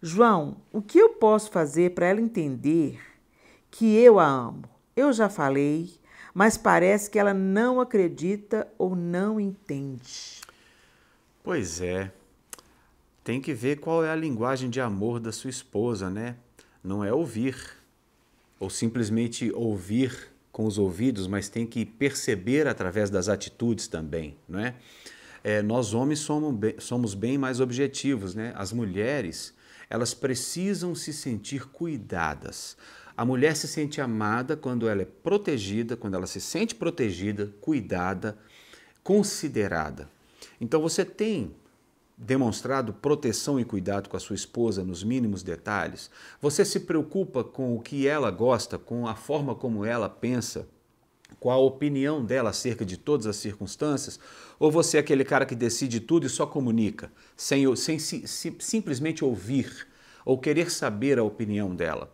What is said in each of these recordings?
João, o que eu posso fazer para ela entender que eu a amo? Eu já falei, mas parece que ela não acredita ou não entende. Pois é. Tem que ver qual é a linguagem de amor da sua esposa, né? Não é ouvir ou simplesmente ouvir com os ouvidos, mas tem que perceber através das atitudes também, não é? é nós homens somos bem, somos bem mais objetivos, né? As mulheres elas precisam se sentir cuidadas. A mulher se sente amada quando ela é protegida, quando ela se sente protegida, cuidada, considerada. Então você tem demonstrado proteção e cuidado com a sua esposa nos mínimos detalhes? Você se preocupa com o que ela gosta, com a forma como ela pensa? com a opinião dela acerca de todas as circunstâncias? Ou você é aquele cara que decide tudo e só comunica, sem, sem si, si, simplesmente ouvir ou querer saber a opinião dela?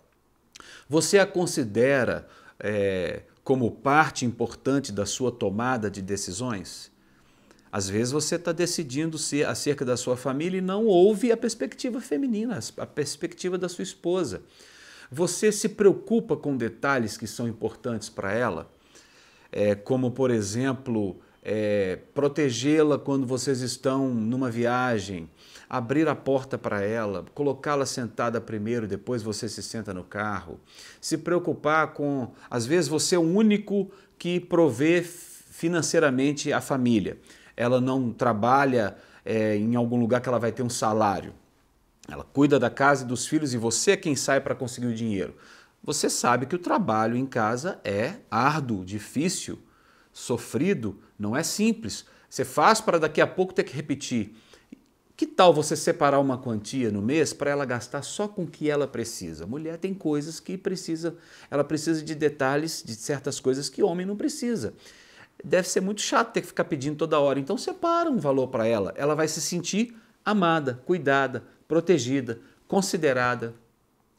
Você a considera é, como parte importante da sua tomada de decisões? Às vezes você está decidindo ser acerca da sua família e não ouve a perspectiva feminina, a perspectiva da sua esposa. Você se preocupa com detalhes que são importantes para ela? é, como por exemplo é, protegê-la quando vocês estão numa viagem, abrir a porta para ela, colocá-la sentada primeiro, depois você se senta no carro, se preocupar com, às vezes você é o único que provê financeiramente a família. Ela não trabalha é, em algum lugar que ela vai ter um salário. Ela cuida da casa e dos filhos e você é quem sai para conseguir o dinheiro. Você sabe que o trabalho em casa é árduo, difícil, sofrido, não é simples. Você faz para daqui a pouco ter que repetir. Que tal você separar uma quantia no mês para ela gastar só com o que ela precisa? Mulher tem coisas que precisa, ela precisa de detalhes de certas coisas que homem não precisa. Deve ser muito chato ter que ficar pedindo toda hora. Então separa um valor para ela. Ela vai se sentir amada, cuidada, protegida, considerada.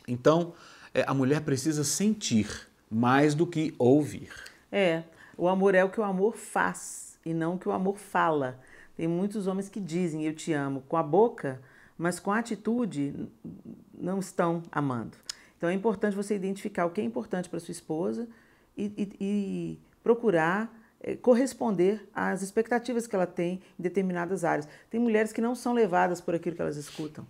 Então, é, a mulher precisa sentir mais do que ouvir. É, o amor é o que o amor faz e não o que o amor fala. Tem muitos homens que dizem eu te amo com a boca, mas com a atitude não estão amando. Então é importante você identificar o que é importante para sua esposa e, e, e procurar é, corresponder às expectativas que ela tem em determinadas áreas. Tem mulheres que não são levadas por aquilo que elas escutam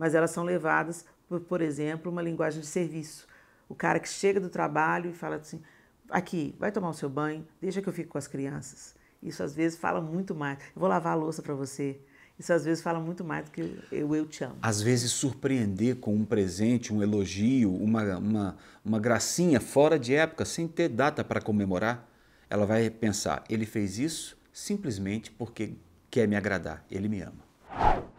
mas elas são levadas por, por exemplo, uma linguagem de serviço. O cara que chega do trabalho e fala assim: aqui, vai tomar o seu banho, deixa que eu fico com as crianças. Isso às vezes fala muito mais. Eu vou lavar a louça para você. Isso às vezes fala muito mais do que eu, eu, eu te amo. Às vezes surpreender com um presente, um elogio, uma, uma, uma gracinha fora de época, sem ter data para comemorar, ela vai pensar: ele fez isso simplesmente porque quer me agradar, ele me ama.